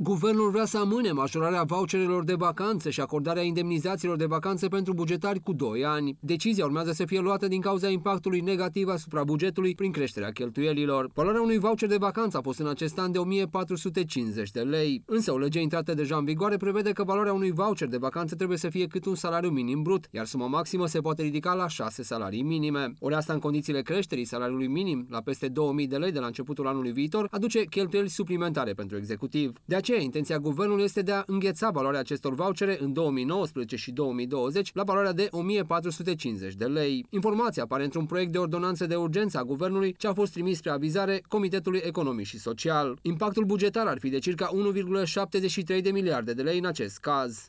Guvernul vrea să amâne majorarea voucherelor de vacanțe și acordarea indemnizațiilor de vacanțe pentru bugetari cu 2 ani. Decizia urmează să fie luată din cauza impactului negativ asupra bugetului prin creșterea cheltuielilor. Valoarea unui voucher de vacanță a fost în acest an de 1450 de lei, însă o lege intrată deja în vigoare prevede că valoarea unui voucher de vacanță trebuie să fie cât un salariu minim brut, iar suma maximă se poate ridica la 6 salarii minime. Ori asta în condițiile creșterii salariului minim la peste 2000 de lei de la începutul anului viitor aduce cheltuieli suplimentare pentru executiv. De aceea aceea, intenția guvernului este de a îngheța valoarea acestor vouchere în 2019 și 2020 la valoarea de 1450 de lei. Informația apare într-un proiect de ordonanță de urgență a guvernului ce a fost trimis spre avizare Comitetului Economic și Social. Impactul bugetar ar fi de circa 1,73 de miliarde de lei în acest caz.